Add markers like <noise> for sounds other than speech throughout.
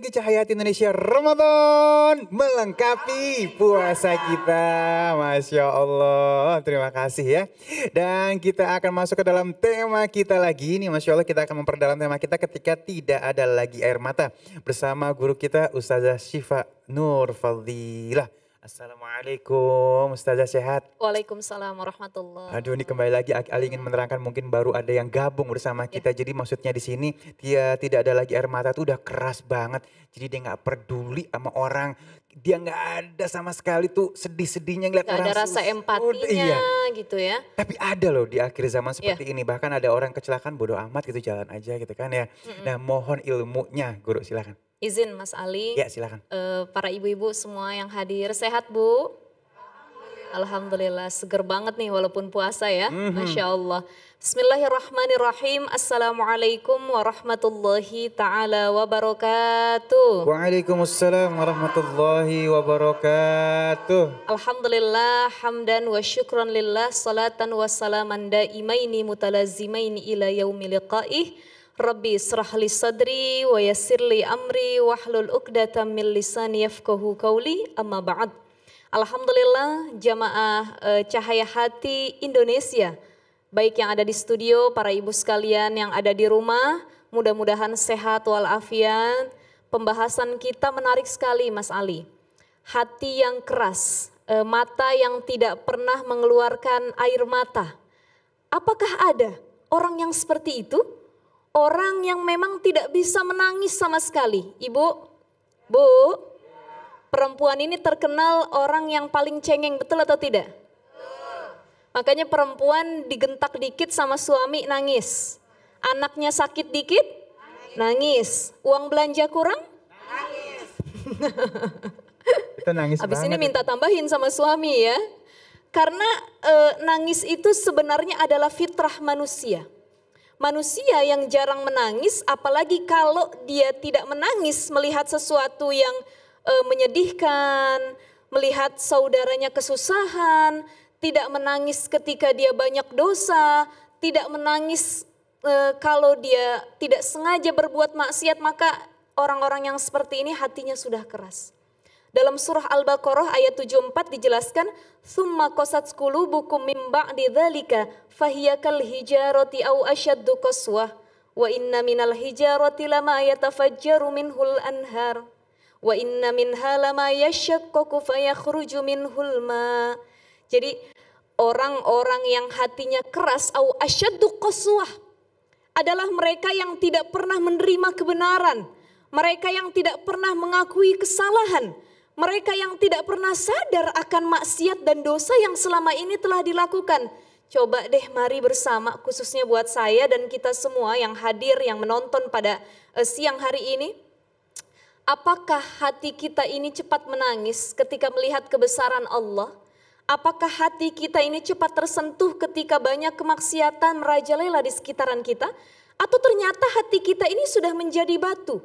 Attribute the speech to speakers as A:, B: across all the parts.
A: lagi Cahaya Indonesia Ramadan melengkapi puasa kita. Masya Allah, terima kasih ya. Dan kita akan masuk ke dalam tema kita lagi. Ini Masya Allah kita akan memperdalam tema kita ketika tidak ada lagi air mata. Bersama guru kita Ustazah Syifa Nur Fadilah. Assalamualaikum, Ustazah sehat.
B: Waalaikumsalam warahmatullahi.
A: Aduh, ini kembali lagi Ali ingin menerangkan mungkin baru ada yang gabung bersama ya. kita. Ya. Jadi maksudnya di sini dia tidak ada lagi air mata tuh udah keras banget. Jadi dia nggak peduli sama orang. Dia nggak ada sama sekali tuh sedih-sedihnya ngeliat gak orang. ada rasa
B: empatinya iya. gitu ya.
A: Tapi ada loh di akhir zaman ya. seperti ya. ini. Bahkan ada orang kecelakaan bodoh amat gitu jalan aja gitu kan ya. Mm -mm. Nah mohon ilmunya guru silakan
B: izin Mas Ali. Ya silakan. E, para ibu-ibu semua yang hadir sehat Bu. Alhamdulillah seger banget nih walaupun puasa ya. Mm-hmm. Masya Allah. Bismillahirrahmanirrahim. Assalamualaikum warahmatullahi taala wabarakatuh.
A: Waalaikumsalam warahmatullahi wabarakatuh.
B: Alhamdulillah hamdan wa syukran lillah salatan wa salaman daimaini mutalazimaini ila yaumil liqa'ih. Rabbi li sadri wa li amri wahlul uqdatan min lisani yafqahu qawli amma ba'd. Alhamdulillah jamaah eh, Cahaya Hati Indonesia baik yang ada di studio, para ibu sekalian yang ada di rumah, mudah-mudahan sehat walafiat. Pembahasan kita menarik sekali Mas Ali. Hati yang keras, eh, mata yang tidak pernah mengeluarkan air mata. Apakah ada orang yang seperti itu? orang yang memang tidak bisa menangis sama sekali. Ibu, Bu, perempuan ini terkenal orang yang paling cengeng, betul atau tidak? Makanya perempuan digentak dikit sama suami nangis. Anaknya sakit dikit, nangis. nangis. Uang belanja kurang,
A: nangis. itu Abis ini minta
B: tambahin sama suami ya. Karena e, nangis itu sebenarnya adalah fitrah manusia manusia yang jarang menangis, apalagi kalau dia tidak menangis melihat sesuatu yang e, menyedihkan, melihat saudaranya kesusahan, tidak menangis ketika dia banyak dosa, tidak menangis e, kalau dia tidak sengaja berbuat maksiat, maka orang-orang yang seperti ini hatinya sudah keras. Dalam surah Al-Baqarah ayat 74 dijelaskan, "Tsumma qasat qulubukum mim ba'di dzalika fahiya kal hijarati aw ashaddu qaswah wa inna minal hijarati lama yatafajjaru minhul anhar wa inna minha lama yashaqqaqu fayakhruju minhul ma." Jadi orang-orang yang hatinya keras au asyaddu qaswah adalah mereka yang tidak pernah menerima kebenaran, mereka yang tidak pernah mengakui kesalahan, mereka yang tidak pernah sadar akan maksiat dan dosa yang selama ini telah dilakukan. Coba deh mari bersama khususnya buat saya dan kita semua yang hadir yang menonton pada eh, siang hari ini. Apakah hati kita ini cepat menangis ketika melihat kebesaran Allah? Apakah hati kita ini cepat tersentuh ketika banyak kemaksiatan merajalela di sekitaran kita? Atau ternyata hati kita ini sudah menjadi batu,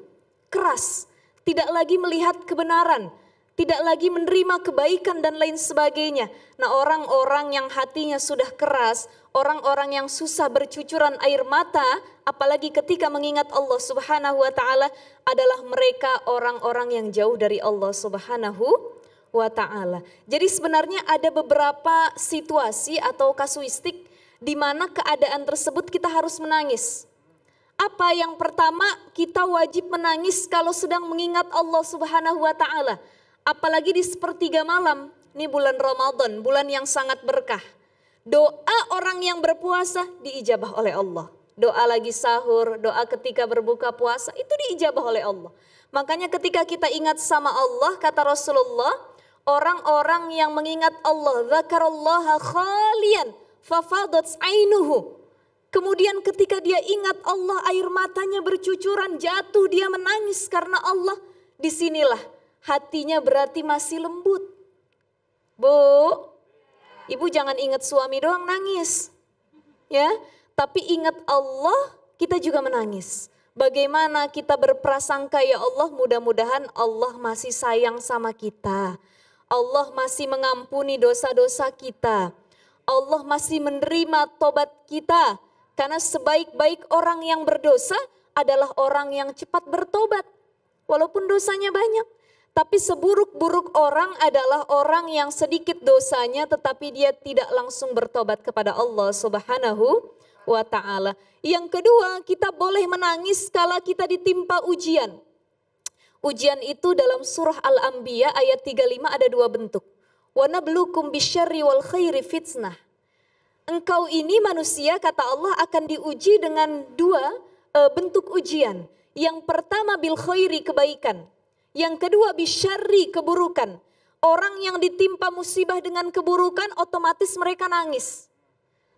B: keras, tidak lagi melihat kebenaran, tidak lagi menerima kebaikan dan lain sebagainya. Nah, orang-orang yang hatinya sudah keras, orang-orang yang susah bercucuran air mata, apalagi ketika mengingat Allah Subhanahu wa taala adalah mereka orang-orang yang jauh dari Allah Subhanahu wa taala. Jadi sebenarnya ada beberapa situasi atau kasuistik di mana keadaan tersebut kita harus menangis. Apa yang pertama kita wajib menangis kalau sedang mengingat Allah Subhanahu wa taala. Apalagi di sepertiga malam, ini bulan Ramadan, bulan yang sangat berkah. Doa orang yang berpuasa diijabah oleh Allah. Doa lagi sahur, doa ketika berbuka puasa, itu diijabah oleh Allah. Makanya ketika kita ingat sama Allah, kata Rasulullah, orang-orang yang mengingat Allah, zakarallaha khalian, fafadats ainuhu. Kemudian ketika dia ingat Allah, air matanya bercucuran, jatuh, dia menangis karena Allah. Disinilah hatinya berarti masih lembut. Bu, ibu jangan ingat suami doang nangis. Ya, tapi ingat Allah, kita juga menangis. Bagaimana kita berprasangka ya Allah, mudah-mudahan Allah masih sayang sama kita. Allah masih mengampuni dosa-dosa kita. Allah masih menerima tobat kita. Karena sebaik-baik orang yang berdosa adalah orang yang cepat bertobat. Walaupun dosanya banyak. Tapi seburuk-buruk orang adalah orang yang sedikit dosanya tetapi dia tidak langsung bertobat kepada Allah Subhanahu wa taala. Yang kedua, kita boleh menangis kalau kita ditimpa ujian. Ujian itu dalam surah Al-Anbiya ayat 35 ada dua bentuk. Wa belukum bisyarri wal khairi fitnah. Engkau ini manusia kata Allah akan diuji dengan dua eh, bentuk ujian. Yang pertama bil khairi kebaikan yang kedua bisyari keburukan. Orang yang ditimpa musibah dengan keburukan otomatis mereka nangis.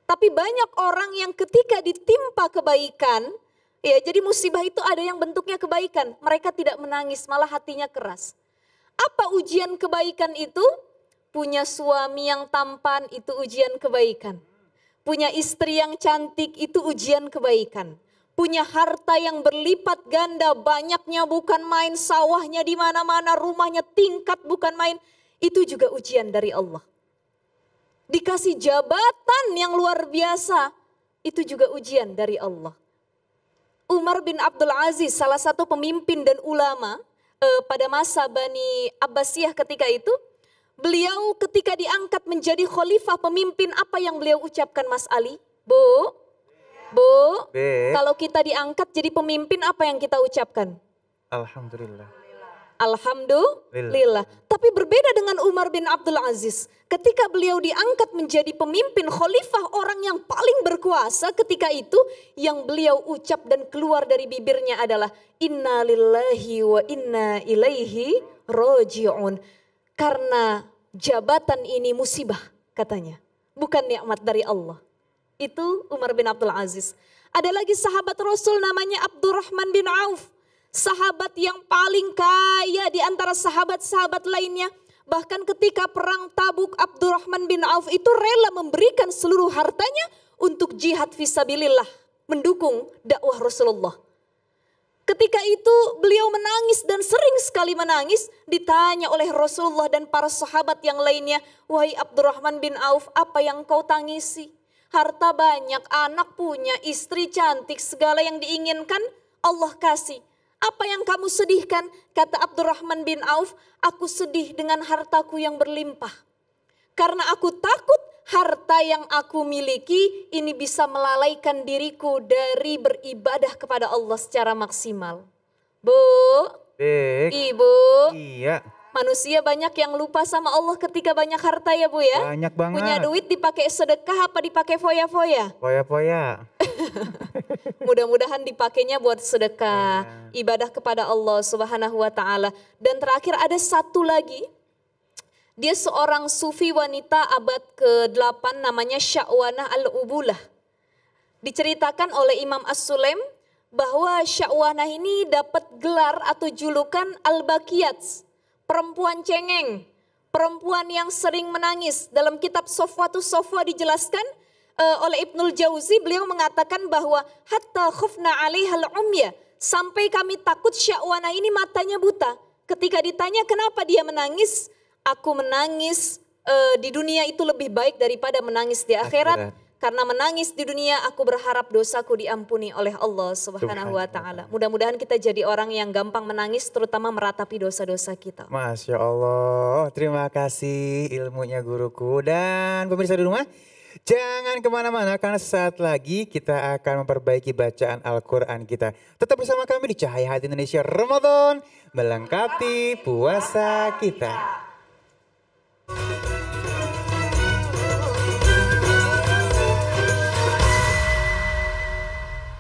B: Tapi banyak orang yang ketika ditimpa kebaikan, ya jadi musibah itu ada yang bentuknya kebaikan. Mereka tidak menangis, malah hatinya keras. Apa ujian kebaikan itu? Punya suami yang tampan itu ujian kebaikan. Punya istri yang cantik itu ujian kebaikan punya harta yang berlipat ganda, banyaknya bukan main, sawahnya di mana-mana, rumahnya tingkat bukan main. Itu juga ujian dari Allah. Dikasih jabatan yang luar biasa, itu juga ujian dari Allah. Umar bin Abdul Aziz, salah satu pemimpin dan ulama eh, pada masa Bani Abbasiyah ketika itu, beliau ketika diangkat menjadi khalifah pemimpin apa yang beliau ucapkan Mas Ali? Bu, Bu, kalau kita diangkat jadi pemimpin apa yang kita ucapkan?
A: Alhamdulillah.
B: Alhamdulillah. Tapi berbeda dengan Umar bin Abdul Aziz. Ketika beliau diangkat menjadi pemimpin khalifah orang yang paling berkuasa ketika itu yang beliau ucap dan keluar dari bibirnya adalah inna lillahi wa inna ilaihi roji'un. Karena jabatan ini musibah katanya. Bukan nikmat dari Allah. Itu Umar bin Abdul Aziz. Ada lagi sahabat Rasul namanya Abdurrahman bin Auf. Sahabat yang paling kaya di antara sahabat-sahabat lainnya. Bahkan ketika perang tabuk Abdurrahman bin Auf itu rela memberikan seluruh hartanya untuk jihad visabilillah. Mendukung dakwah Rasulullah. Ketika itu beliau menangis dan sering sekali menangis. Ditanya oleh Rasulullah dan para sahabat yang lainnya. Wahai Abdurrahman bin Auf apa yang kau tangisi? harta banyak, anak punya, istri cantik, segala yang diinginkan Allah kasih. Apa yang kamu sedihkan? Kata Abdurrahman bin Auf, aku sedih dengan hartaku yang berlimpah. Karena aku takut harta yang aku miliki ini bisa melalaikan diriku dari beribadah kepada Allah secara maksimal. Bu, Ibu, iya. Manusia banyak yang lupa sama Allah ketika banyak harta ya Bu ya.
A: Banyak banget. Punya duit
B: dipakai sedekah apa dipakai foya-foya?
A: Foya-foya.
B: <laughs> Mudah-mudahan dipakainya buat sedekah, ya. ibadah kepada Allah Subhanahu wa taala. Dan terakhir ada satu lagi dia seorang sufi wanita abad ke-8 namanya Syakwana Al-Ubulah. Diceritakan oleh Imam as sulem bahwa Syakwana ini dapat gelar atau julukan Al-Bakiyats perempuan cengeng, perempuan yang sering menangis. Dalam kitab tuh Sofwa dijelaskan uh, oleh Ibnul Jauzi, beliau mengatakan bahwa hatta khufna alaihal umya, sampai kami takut Syakwana ini matanya buta. Ketika ditanya kenapa dia menangis, aku menangis uh, di dunia itu lebih baik daripada menangis di akhirat. akhirat karena menangis di dunia aku berharap dosaku diampuni oleh Allah Subhanahu wa taala. Mudah-mudahan kita jadi orang yang gampang menangis terutama meratapi dosa-dosa kita.
A: Masya Allah, terima kasih ilmunya guruku dan pemirsa di rumah. Jangan kemana-mana karena saat lagi kita akan memperbaiki bacaan Al-Quran kita. Tetap bersama kami di Cahaya Hati Indonesia Ramadan melengkapi puasa kita.